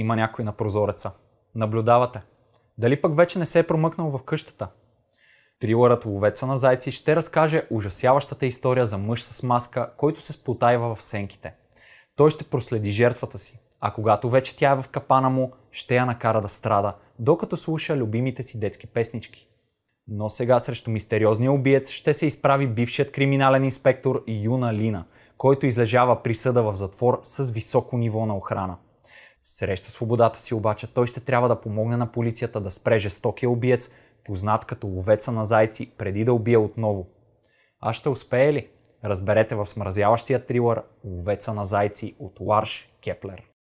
има някой на прозореца. Наблюдавате. Дали пък вече не се е промъкнал в къщата? Трилърът Ловеца на зайци ще разкаже ужасяващата история за мъж с маска, който се сплутайва в сенките. Той ще проследи жертвата си, а когато вече тя е в капана му, ще я накара да страда, докато слуша любимите си детски песнички. Но сега срещу мистериозния убиец ще се изправи бившият криминален инспектор Юна Лина, който излежава присъда в затвор с високо ниво на охрана. Среща свободата си обаче той ще трябва да помогне на полицията да спре жестокия убиец, познат като ловеца на зайци, преди да убие отново. А ще успее ли? Разберете в смразяващия трилър Ловеца на зайци от Ларш Кеплер.